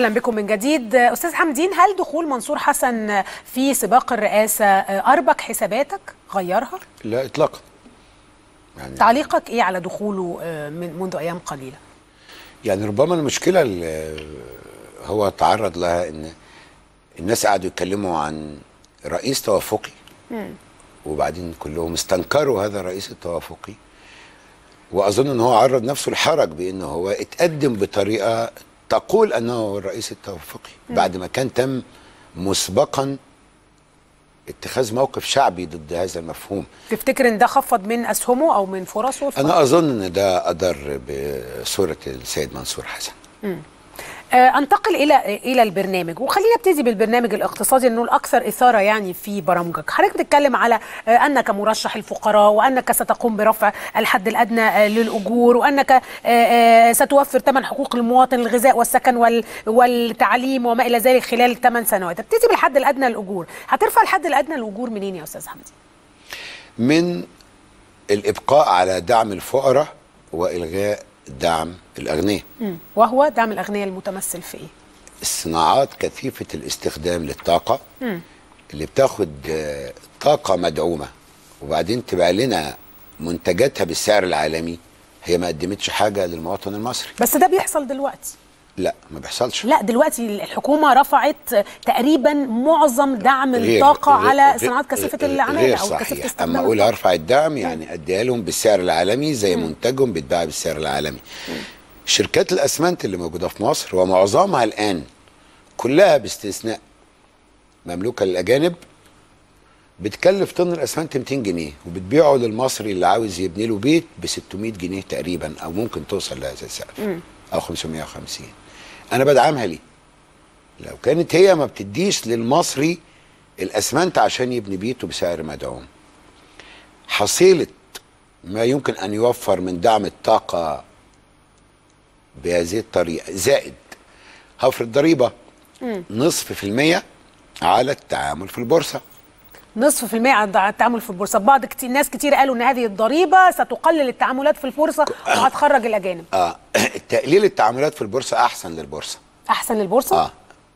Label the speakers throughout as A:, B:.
A: اهلا بكم من جديد استاذ حمدين هل دخول منصور حسن في سباق الرئاسه اربك حساباتك غيرها لا اطلاقا يعني تعليقك ايه على دخوله آه، من منذ ايام قليله
B: يعني ربما المشكله اللي هو تعرض لها ان الناس قعدوا يتكلموا عن رئيس توافقي وبعدين كلهم استنكروا هذا الرئيس التوافقي واظن ان هو عرض نفسه لحرج بان هو اتقدم بطريقه تقول أنه الرئيس التوافقي بعد ما كان تم مسبقا اتخاذ موقف شعبي ضد هذا المفهوم
A: تفتكر ان ده خفض من اسهمه او من فرصه انا
B: اظن ان ده اضر بصوره السيد منصور حسن
A: مم. آه، انتقل الى الى البرنامج وخلينا نبتدي بالبرنامج الاقتصادي انه الاكثر اثاره يعني في برامجك حضرتك بتتكلم على آه، انك مرشح الفقراء وانك ستقوم برفع الحد الادنى آه، للاجور وانك ستوفر ثمن حقوق المواطن الغذاء والسكن والتعليم وما الى ذلك خلال 8 سنوات ابتدي بالحد الادنى للاجور هترفع الحد الادنى للاجور منين يا استاذ حمدي
B: من الابقاء على دعم الفقراء والغاء دعم الاغنياء
A: وهو دعم الاغنياء المتمثل في ايه
B: الصناعات كثيفه الاستخدام للطاقه مم. اللي بتاخد آه، طاقه مدعومه وبعدين تبقى لنا منتجاتها بالسعر العالمي هي ما قدمتش حاجه للمواطن المصري
A: بس ده بيحصل دلوقتي لا ما بيحصلش لا دلوقتي الحكومه رفعت تقريبا معظم دعم الطاقه على صناعات كثيفه العماله او كثيفه استخدام اما
B: اقول ارفع الدعم يعني اديها لهم بالسعر العالمي زي منتجهم بيتباع بالسعر العالمي شركات الاسمنت اللي موجوده في مصر ومعظمها الان كلها باستثناء مملوكه للاجانب بتكلف طن الاسمنت 200 جنيه وبتبيعه للمصري اللي عاوز يبني له بيت ب 600 جنيه تقريبا او ممكن توصل لهذا السعر او 550 انا بدعمها ليه لو كانت هي ما بتديش للمصري الاسمنت عشان يبني بيته بسعر مدعوم حصيله ما يمكن ان يوفر من دعم الطاقه بهذه الطريقه زائد هفرض ضريبه نصف في الميه على التعامل في البورصه
A: نصف في المية على التعامل في البورصة بعض كتير ناس كتير قالوا ان هذه الضريبة ستقلل التعاملات في البورصة أه. وهتخرج الأجانب
B: آه. تقليل التعاملات في البورصه احسن للبورصه
A: احسن للبورصه اه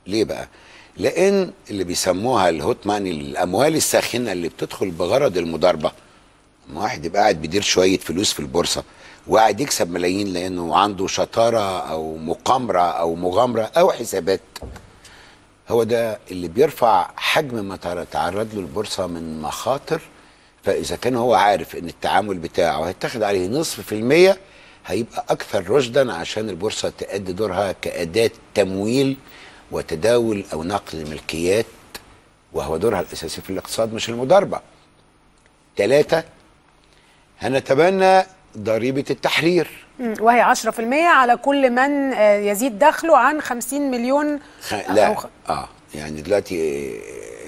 B: ليه بقى لان اللي بيسموها الهوت ماني الاموال الساخنه اللي بتدخل بغرض المضاربه ما واحد يبقى قاعد بيدير شويه فلوس في البورصه وقاعد يكسب ملايين لانه عنده شطاره او مقامره او مغامره او حسابات هو ده اللي بيرفع حجم ما تتعرض له البورصه من مخاطر فاذا كان هو عارف ان التعامل بتاعه هيتاخد عليه نصف في الميه هيبقى اكثر رشدا عشان البورصه تأدي دورها كاداه تمويل وتداول او نقل الملكيات وهو دورها الاساسي في الاقتصاد مش المضاربه. ثلاثه هنتبنى ضريبه التحرير
A: وهي 10% على كل من آه، يزيد دخله عن 50 مليون خ...
B: لا أو... اه يعني دلوقتي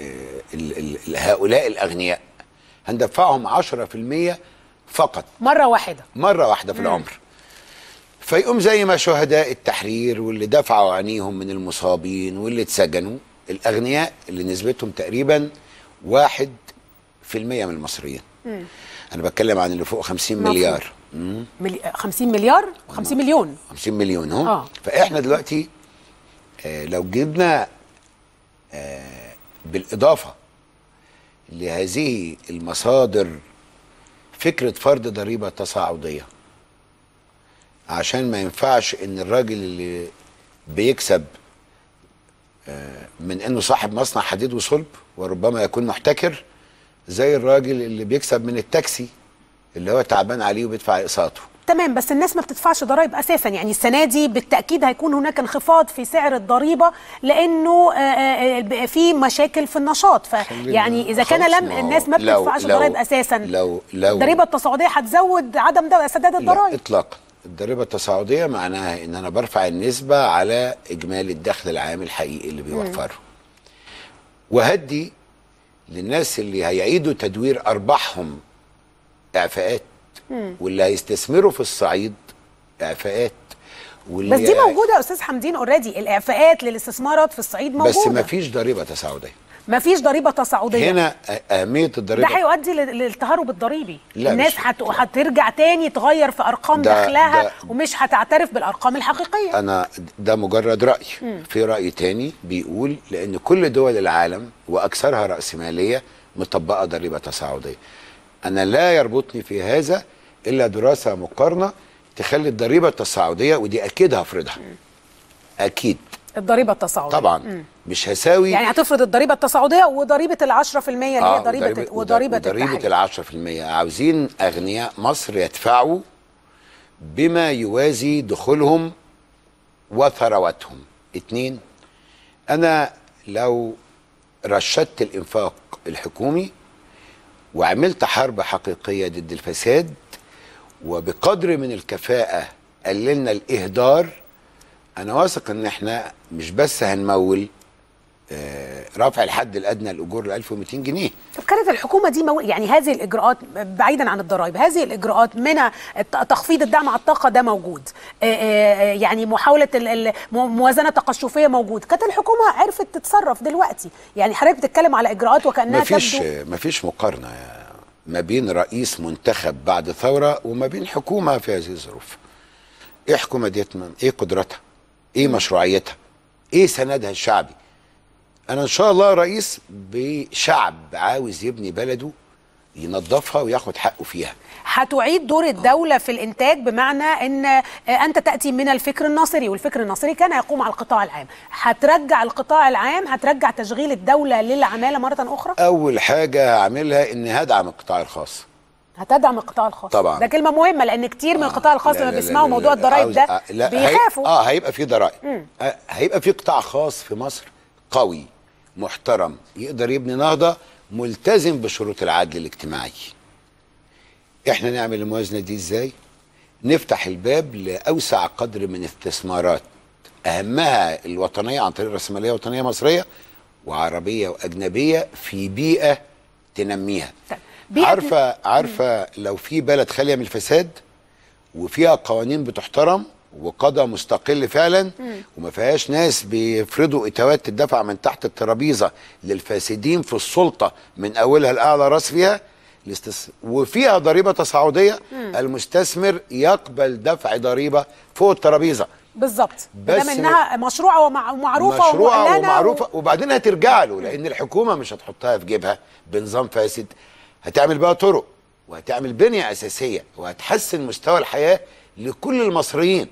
B: آه، آه، هؤلاء الاغنياء هندفعهم 10% فقط
A: مره واحده
B: مره واحده في مم. العمر فيقوم زي ما شهداء التحرير واللي دفعوا عينيهم من المصابين واللي اتسجنوا الاغنياء اللي نسبتهم تقريبا واحد في المية من المصريين مم. انا بتكلم عن اللي فوق 50 مفهوم. مليار مم.
A: ملي... 50 مليار 50 مليون
B: 50 مليون اهو آه. فاحنا دلوقتي آه لو جبنا آه بالاضافه لهذه المصادر فكره فرض ضريبه تصاعديه عشان ما ينفعش ان الراجل اللي بيكسب آه، من انه صاحب مصنع حديد وصلب وربما يكون محتكر زي الراجل اللي بيكسب من التاكسي اللي هو تعبان عليه وبيدفع اقساطه
A: تمام بس الناس ما بتدفعش ضرائب اساسا يعني السنه دي بالتاكيد هيكون هناك انخفاض في سعر الضريبه لانه آه، آه، في مشاكل في النشاط فيعني اذا كان لم الناس ما بتدفعش ضرائب اساسا لو لو الضريبه التصاعديه هتزود عدم سداد الضرائب
B: اطلاقا الضريبه التصاعديه معناها ان انا برفع النسبه على اجمالي الدخل العام الحقيقي اللي بيوفره وهدي للناس اللي هيعيدوا تدوير ارباحهم اعفاءات واللي هيستثمروا في الصعيد اعفاءات واللي بس دي موجوده
A: يا استاذ حمدين اوريدي الاعفاءات للاستثمارات في الصعيد موجوده بس
B: مفيش ضريبه تصاعديه
A: مفيش ضريبه تصاعديه هنا
B: اهميه الضريبه ده
A: هيؤدي للتهرب الضريبي لا الناس هترجع تاني تغير في ارقام ده دخلها ده ومش هتعترف بالارقام الحقيقيه
B: انا ده مجرد راي مم. في راي تاني بيقول لان كل دول العالم واكثرها راسماليه مطبقه ضريبه تصاعديه انا لا يربطني في هذا الا دراسه مقارنه تخلي الضريبه التصاعديه ودي اكيد هفرضها اكيد
A: الضريبه التصاعديه
B: طبعا م. مش هساوي يعني
A: هتفرض الضريبه التصاعديه وضريبه ال 10% اللي آه هي ضريبه وضريبه, وضريبة, وضريبة
B: ال 10% عاوزين اغنياء مصر يدفعوا بما يوازي دخولهم وثرواتهم اتنين انا لو رشدت الانفاق الحكومي وعملت حرب حقيقيه ضد الفساد وبقدر من الكفاءه قللنا الاهدار انا واثق ان احنا مش بس هنمول آه، رفع الحد الادنى الاجور ل 1200 جنيه
A: طب كانت الحكومه دي مو... يعني هذه الاجراءات بعيدا عن الضرائب هذه الاجراءات من تخفيض الدعم على الطاقه ده موجود آه، آه، يعني محاوله موازنه تقشفيه موجود كانت الحكومه عرفت تتصرف دلوقتي يعني حضرتك بتتكلم على اجراءات وكانها مفيش
B: تبدو مفيش مقارنه يا ما بين رئيس منتخب بعد ثوره وما بين حكومه في هذه الظروف ايه حكومه ديت ايه قدرتها ايه مشروعيتها ايه سندها الشعبي انا ان شاء الله رئيس بشعب عاوز يبني بلده ينظفها وياخد حقه فيها
A: هتعيد دور الدولة في الإنتاج بمعنى أن آه، أنت تأتي من الفكر الناصري والفكر الناصري كان يقوم على القطاع العام هترجع القطاع العام هترجع تشغيل الدولة للعمالة مرة أخرى
B: أول حاجة هعملها أني هدعم القطاع الخاص
A: هتدعم القطاع الخاص طبعا ده كلمه مهمه لان كتير آه من القطاع الخاص لما بيسمعوا موضوع الضرايب ده لا بيخافوا اه هيبقى
B: في ضرائب آه، هيبقى في قطاع خاص في مصر قوي محترم يقدر يبني نهضه ملتزم بشروط العدل الاجتماعي احنا نعمل الموازنه دي ازاي نفتح الباب لاوسع قدر من استثمارات اهمها الوطنيه عن طريق الراسماليه وطنيه مصريه وعربيه واجنبيه في بيئه تنميها طيب. عارفه عارفه لو في بلد خاليه من الفساد وفيها قوانين بتحترم وقضاء مستقل فعلا وما فيهاش ناس بيفرضوا اتوات تدفع من تحت الترابيزه للفاسدين في السلطه من اولها لاعلى راس فيها الاستس... وفيها ضريبه تصاعديه المستثمر يقبل دفع ضريبه فوق الترابيزه
A: بالظبط بس انها مشروعه ومعروفه مشروعه ومعروفه و...
B: وبعدين هترجع له لان الحكومه مش هتحطها في جيبها بنظام فاسد هتعمل بقى طرق وهتعمل بنية أساسية وهتحسن مستوى الحياة لكل المصريين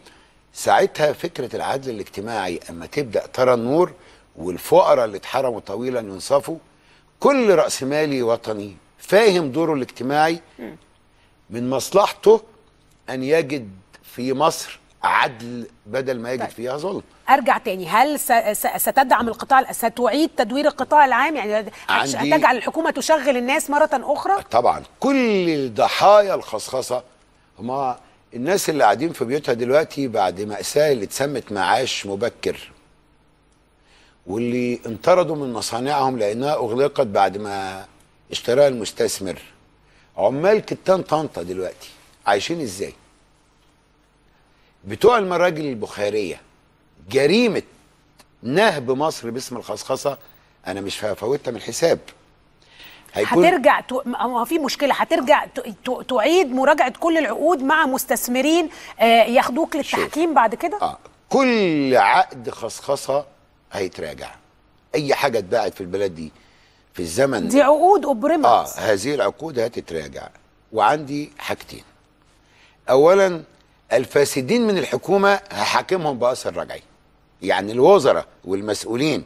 B: ساعتها فكرة العدل الاجتماعي أما تبدأ ترى النور والفقراء اللي اتحرموا طويلا ينصفوا كل رأس مالي وطني فاهم دوره الاجتماعي من مصلحته أن يجد في مصر عدل بدل ما يجد طيب. فيها ظلم
A: ارجع تاني هل ستدعم القطاع ستعيد تدوير القطاع العام يعني هتجعل الحكومه تشغل الناس مره اخرى
B: طبعا كل الضحايا الخصخصه هما الناس اللي قاعدين في بيوتها دلوقتي بعد مأساة اللي اتسمت معاش مبكر واللي انطردوا من مصانعهم لأنها أغلقت بعد ما اشتراها المستثمر عمال كتان طنطا دلوقتي عايشين ازاي؟ بتوع المراجل البخاريه جريمه نهب مصر باسم الخصخصه انا مش هفوتها من الحساب هيكون
A: هترجع ت... هو في مشكله هترجع ت... ت... تعيد مراجعه كل العقود مع مستثمرين آه ياخدوك للتحكيم شوف. بعد كده آه.
B: كل عقد خصخصه هيتراجع اي حاجه اتباعت في البلد دي في الزمن دي عقود ابرمت اه هذه العقود هتتراجع وعندي حاجتين اولا الفاسدين من الحكومه هحاكمهم باثر رجعي يعني الوزراء والمسؤولين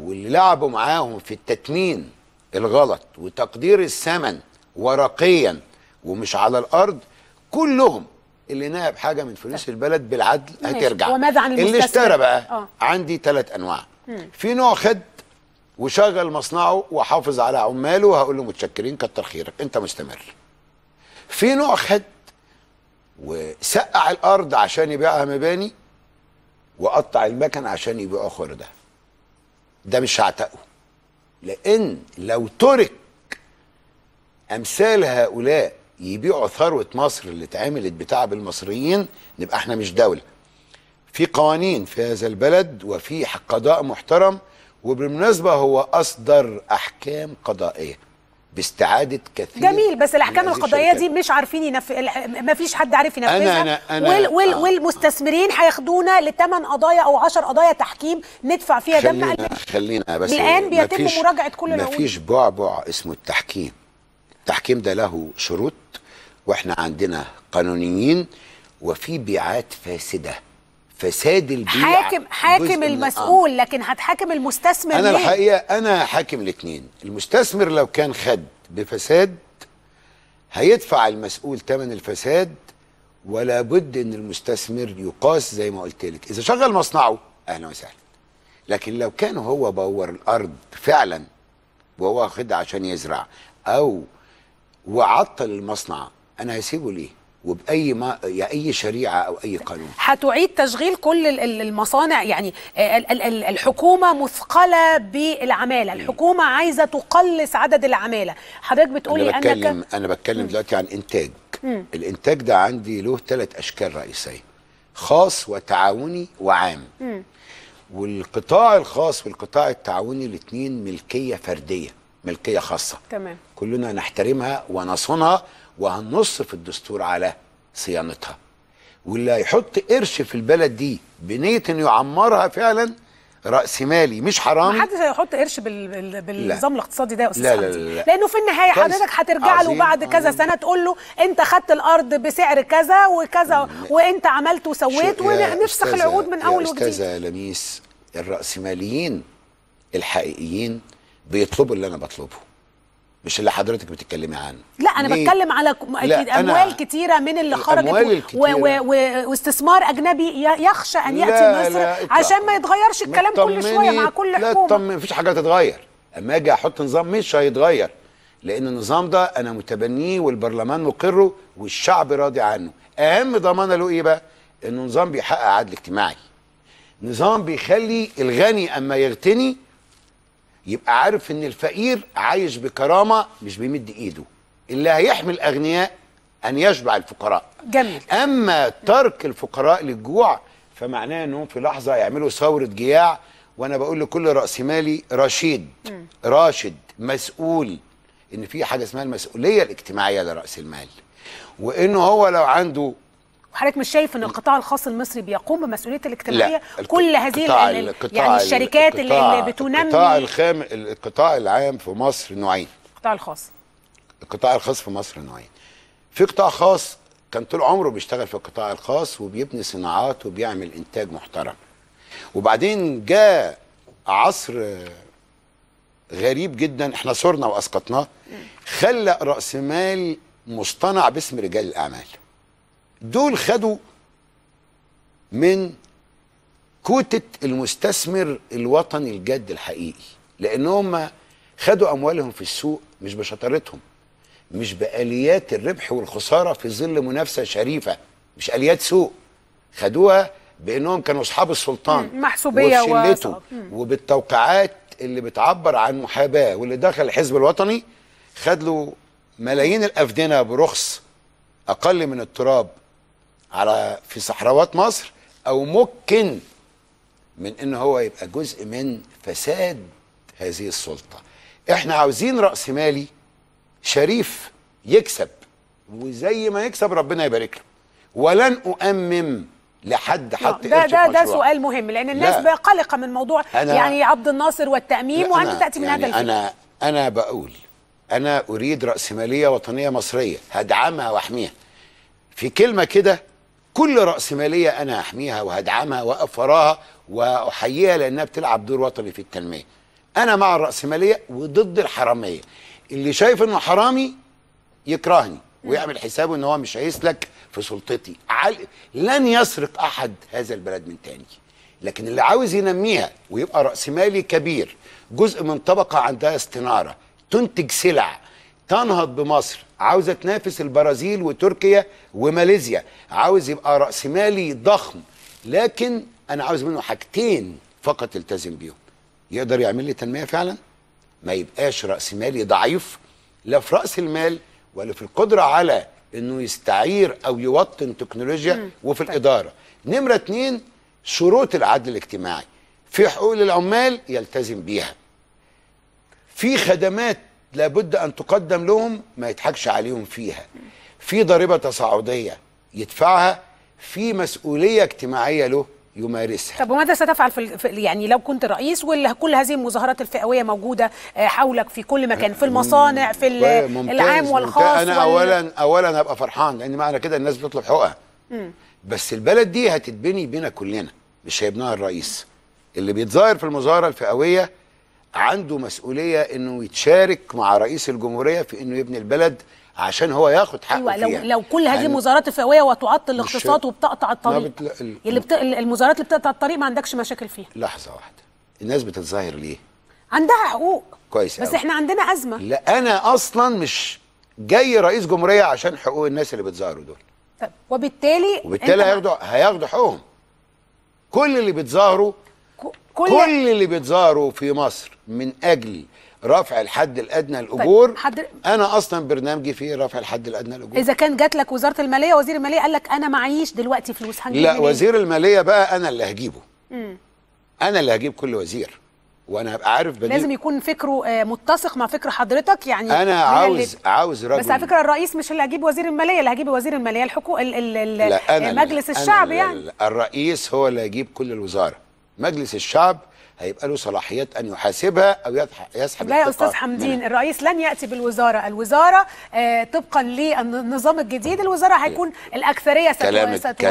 B: واللي لعبوا معاهم في التتمين الغلط وتقدير الثمن ورقيا ومش على الارض كلهم اللي نائب حاجه من فلوس طيب. البلد بالعدل ماشي. هترجع وماذا عن اللي اشترى بقى أوه. عندي ثلاث انواع مم. في نوع خد وشغل مصنعه وحافظ على عماله وهقول له متشكرين كتر خيرك انت مستمر في نوع خد وسقع الارض عشان يبيعها مباني وقطع المكن عشان يبيعوا خردة ده مش هعتقه لان لو ترك امثال هؤلاء يبيعوا ثروه مصر اللي اتعملت بتعب المصريين نبقى احنا مش دوله في قوانين في هذا البلد وفي قضاء محترم وبالمناسبه هو اصدر احكام قضائيه باستعاده كثير جميل
A: بس الاحكام القضائيه دي مش عارفين ينف... ما فيش حد عارف ينفذها أنا أنا أنا وال... وال... آه. والمستثمرين هياخدونا لثمان قضايا او 10 قضايا تحكيم ندفع فيها دم خلينا
B: خلينا بس الان بيتم مراجعه كل ما مفيش بعبع اسمه التحكيم التحكيم ده له شروط واحنا عندنا قانونيين وفي بيعات فاسده فساد البيع حاكم حاكم المسؤول
A: لكن هتحاكم المستثمر انا الحقيقه
B: انا حاكم الاثنين المستثمر لو كان خد بفساد هيدفع المسؤول ثمن الفساد ولا بد ان المستثمر يقاس زي ما قلت لك اذا شغل مصنعه اهلا وسهلا لكن لو كان هو بور الارض فعلا وهو واخدها عشان يزرع او وعطل المصنع انا هسيبه ليه وباي ما يعني اي شريعه او اي قانون
A: هتعيد تشغيل كل المصانع يعني الحكومه مثقله بالعماله الحكومه عايزه تقلص عدد العماله حضرتك بتقولي انا بتكلم
B: أنك... انا بتكلم دلوقتي عن انتاج مم. الانتاج ده عندي له ثلاث اشكال رئيسيه خاص وتعاوني وعام مم. والقطاع الخاص والقطاع التعاوني الاثنين ملكيه فرديه ملكيه خاصه تمام كلنا نحترمها ونصونها وهنص في الدستور على صيانتها واللي هيحط قرش في البلد دي بنيه انه يعمرها فعلا راس مالي مش حرام محدش
A: هيحط قرش بال... بالنظام الاقتصادي ده يا استاذ لا لا, لا لا لانه في النهايه طيب، حضرتك هترجع له بعد كذا سنه تقول له انت خدت الارض بسعر كذا وكذا وانت عملت وسويت ونفسخ العقود من اول وجديد يا
B: استاذه لميس الراسماليين الحقيقيين بيطلبوا اللي انا بطلبه مش اللي حضرتك بتتكلمي عنه
A: لا انا ليه؟ بتكلم على اكيد اموال كتيره من اللي خرجت واستثمار اجنبي يخشى ان ياتي لا مصر لا عشان ما يتغيرش الكلام كل شويه مع كل حكومه لا تطمن
B: مفيش حاجه هتتغير اما اجي احط نظام مش هيتغير لان النظام ده انا متبنيه والبرلمان مقره والشعب راضي عنه اهم ضمانه له ايه بقى انه نظام بيحقق عدل اجتماعي نظام بيخلي الغني اما يغتني يبقى عارف ان الفقير عايش بكرامه مش بيمد ايده اللي هيحمي الاغنياء ان يشبع الفقراء جميل اما ترك الفقراء للجوع فمعناه انهم في لحظه يعملوا ثوره جياع وانا بقول لكل راس مالي رشيد م. راشد مسؤول ان في حاجه اسمها المسؤوليه الاجتماعيه لراس المال وانه هو لو عنده
A: حضرتك مش شايف ان القطاع الخاص المصري بيقوم بمسؤوليه الاجتماعيه لا. كل هذه يعني الشركات اللي بتنمي القطاع
B: الخام القطاع العام في مصر نوعين القطاع الخاص القطاع الخاص في مصر نوعين في قطاع خاص كان طول عمره بيشتغل في القطاع الخاص وبيبني صناعات وبيعمل انتاج محترم وبعدين جاء عصر غريب جدا احنا صرنا واسقطناه خلق راس مال مصطنع باسم رجال الاعمال دول خدوا من كوتة المستثمر الوطني الجاد الحقيقي لأن هم خدوا أموالهم في السوق مش بشطارتهم مش بآليات الربح والخسارة في ظل منافسة شريفة مش آليات سوق خدوها بأنهم كانوا أصحاب السلطان
A: محسوبية وشلته
B: وبالتوقعات اللي بتعبر عن محاباة واللي دخل الحزب الوطني خد له ملايين الأفدنة برخص أقل من التراب على في صحراوات مصر او ممكن من ان هو يبقى جزء من فساد هذه السلطه احنا عاوزين راس مالي شريف يكسب وزي ما يكسب ربنا يبارك له ولن اؤمم لحد حط ده ده ده سؤال
A: مهم لان الناس لا. قلقه من موضوع يعني عبد الناصر والتأميم وانت تاتي من يعني هذا الفكر انا
B: انا بقول انا اريد راسماليه وطنيه مصريه هدعمها واحميها في كلمه كده كل رأسمالية أنا هحميها وهدعمها وأفراها وأحييها لأنها بتلعب دور وطني في التنمية أنا مع الرأسمالية وضد الحرامية اللي شايف إنه حرامي يكرهني ويعمل حسابه أنه هو مش هيسلك في سلطتي لن يسرق أحد هذا البلد من تاني لكن اللي عاوز ينميها ويبقى رأسمالي كبير جزء من طبقة عندها استنارة تنتج سلع تنهض بمصر عاوزه تنافس البرازيل وتركيا وماليزيا عاوز يبقى راسمالي ضخم لكن انا عاوز منه حاجتين فقط التزم بيهم يقدر يعمل لي تنميه فعلا ما يبقاش راسمالي ضعيف لا في راس المال ولا في القدره على انه يستعير او يوطن تكنولوجيا مم. وفي طيب. الاداره نمره اتنين شروط العدل الاجتماعي في حقوق للعمال يلتزم بيها في خدمات لابد أن تقدم لهم ما يضحكش عليهم فيها في ضريبة تصاعدية يدفعها في مسؤولية اجتماعية له يمارسها
A: طب وماذا ستفعل في, يعني لو كنت رئيس وكل هذه المظاهرات الفئويه موجوده آه، حولك في كل مكان في المصانع في طيب، العام والخاص ممتاز. انا اولا
B: اولا هبقى فرحان لان معنى كده الناس بتطلب حقها بس البلد دي هتتبني بينا كلنا مش هيبناها الرئيس اللي بيتظاهر في المظاهره الفئويه عنده مسؤوليه انه يتشارك مع رئيس الجمهوريه في انه يبني البلد عشان هو ياخد حقه أيوة لو لو كل هذه يعني المزارات
A: فاويه وتعطل الاقتصاد وبتقطع الطريق بتل... ال... اللي بت... المزارات اللي بتقطع الطريق ما عندكش مشاكل فيها
B: لحظه واحده الناس بتتظاهر ليه
A: عندها حقوق
B: كويس بس أوي. احنا
A: عندنا ازمه
B: لا انا اصلا مش جاي رئيس جمهوريه عشان حقوق الناس اللي بتظاهروا دول
A: طب وبالتالي وبالتالي هياخدوا
B: هياخدوا حقوقهم كل اللي بيتظاهروا
A: كل, كل
B: اللي بيتظاهروا في مصر من اجل رفع الحد الادنى طيب، للاجور طيب. انا اصلا برنامجي فيه رفع الحد الادنى للاجور اذا
A: كان جات لك وزاره الماليه وزير الماليه قال لك انا معيش دلوقتي فلوس هنجيب لا وزير
B: الماليه بقى انا اللي هجيبه مم. انا اللي هجيب كل وزير وانا هبقى عارف بديل لازم
A: يكون فكره آه، متسق مع فكر حضرتك يعني انا عاوز اللي...
B: عاوز رجل بس على فكره
A: الرئيس مش اللي هجيب وزير الماليه اللي هجيب وزير الماليه الحكومه مجلس الشعب أنا يعني
B: الرئيس هو اللي هيجيب كل الوزاره مجلس الشعب هيبقى له صلاحيات ان يحاسبها او يسحب لا يا استاذ حمدين
A: الرئيس لن ياتي بالوزاره الوزاره آه طبقا للنظام الجديد الوزاره هيكون الاكثريه ستو...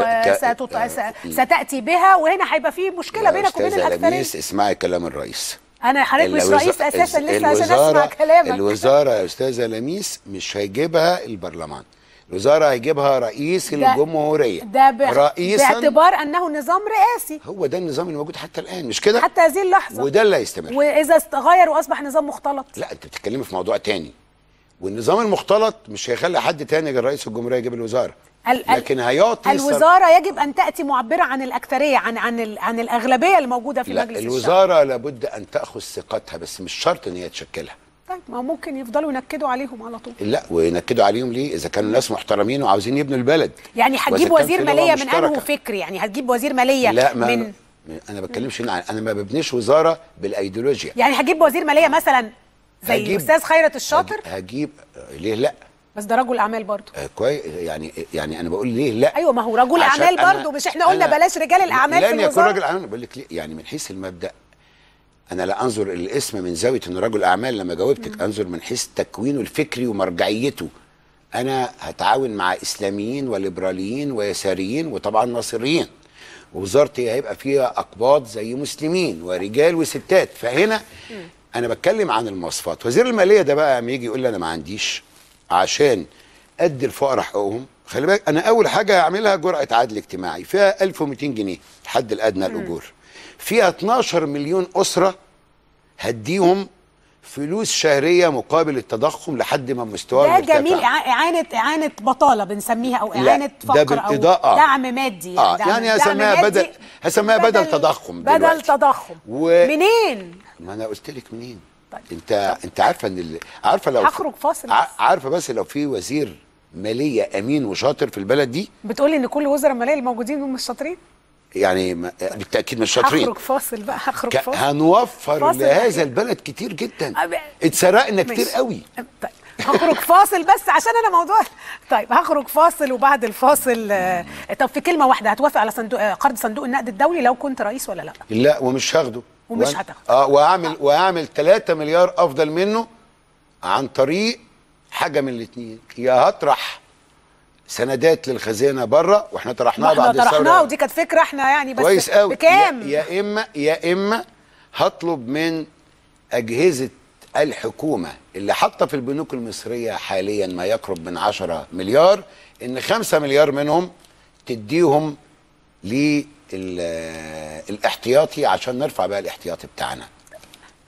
A: آه، ستاتي بها وهنا هيبقى في مشكله بينك وبين الاكثريه
B: اسمعي كلام الرئيس
A: انا حضرتك مش رئيس اساسا لسه عشان اسمع كلامك
B: الوزاره يا استاذه لميس مش هيجيبها البرلمان الوزاره هيجيبها رئيس ده الجمهوريه
A: ده ب... رئيسا باعتبار انه نظام رئاسي هو
B: ده النظام الموجود حتى الان مش كده حتى
A: هذه اللحظه وده اللي هيستمر واذا استغير واصبح نظام مختلط
B: لا انت بتتكلمي في موضوع تاني والنظام المختلط مش هيخلي حد تاني غير رئيس الجمهوريه يجيب الوزاره لكن هيعطي الوزاره
A: يجب ان تاتي معبره عن الاكثريه عن عن عن الاغلبيه الموجوده في لا مجلس الوزاره
B: الشعب. لابد ان تاخذ ثقتها بس مش شرط ان هي تشكلها
A: طيب ما ممكن يفضلوا ينكدوا عليهم على طول
B: لا وينكدوا عليهم ليه اذا كانوا ناس محترمين وعاوزين يبنوا البلد
A: يعني هتجيب وزير ماليه من انه فكر يعني هتجيب وزير ماليه لا ما من
B: انا ما بتكلمش هنا انا ما ببنيش وزاره بالايديولوجيا
A: يعني هتجيب وزير ماليه مثلا زي الاستاذ خيرت الشاطر هجيب ليه لا بس ده رجل اعمال برضه
B: آه، كويس يعني يعني انا بقول ليه لا
A: ايوه ما هو رجل اعمال برضه مش احنا قلنا بلاش رجال الاعمال في لا يكون رجل
B: اعمال بقول لك يعني من حيث المبدا انا لا انظر الى الاسم من زاويه انه رجل اعمال لما جاوبتك نعم. انظر من حيث تكوينه الفكري ومرجعيته انا هتعاون مع اسلاميين وليبراليين ويساريين وطبعا ناصريين ووزارتي هيبقى فيها اقباط زي مسلمين ورجال وستات فهنا انا بتكلم عن المواصفات وزير الماليه ده بقى لما يجي يقول لي انا ما عنديش عشان ادي الفقراء حقوقهم خلي بالك انا اول حاجه هعملها جرعه عدل اجتماعي فيها 1200 جنيه الحد الادنى الاجور فيها 12 مليون اسره هديهم فلوس شهريه مقابل التضخم لحد ما مستواهم ده مرتفع. جميل
A: اعانه اعانه بطاله بنسميها او اعانه فقر بالإضاءة. او دعم مادي آه. دعم يعني هسميها بدل
B: هسميها بدل, بدل تضخم بدل تضخم و...
A: منين
B: ما انا قلت لك منين طيب. انت طيب. انت عارفه ان اللي... عارفه لو هخرج فاصل بس. عارفه بس لو في وزير ماليه امين وشاطر في البلد دي
A: بتقولي ان كل وزراء الماليه الموجودين هم شاطرين؟
B: يعني بالتاكيد مش شاطرين هخرج
A: فاصل بقى هخرج فاصل
B: هنوفر فاصل لهذا البلد كتير جدا اتسرقنا كتير قوي
A: طيب هخرج فاصل بس عشان انا موضوع طيب هخرج فاصل وبعد الفاصل آه، طب في كلمه واحده هتوافق على صندوق آه، قرض صندوق النقد الدولي لو كنت رئيس ولا لا
B: لا ومش هاخده ومش هتاخده اه واعمل آه. واعمل 3 مليار افضل منه عن طريق حاجه من الاثنين يا هطرح سندات للخزانه بره واحنا طرحناها بعد الثوره طرحناها
A: ودي كانت فكره احنا يعني بس كويس قوي بكام يا,
B: يا اما يا اما هطلب من اجهزه الحكومه اللي حاطه في البنوك المصريه حاليا ما يقرب من 10 مليار ان 5 مليار منهم تديهم للاحتياطي عشان نرفع بقى الاحتياطي بتاعنا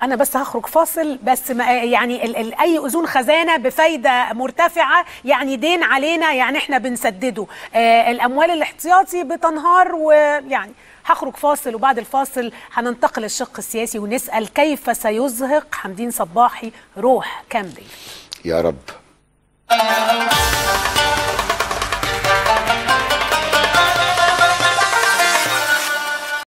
A: انا بس هخرج فاصل بس ما يعني ال ال اي اذون خزانه بفايده مرتفعه يعني دين علينا يعني احنا بنسدده آه الاموال الاحتياطي بتنهار ويعني هخرج فاصل وبعد الفاصل هننتقل للشق السياسي ونسال كيف سيزهق حمدين صباحي روح كامبيل
B: يا رب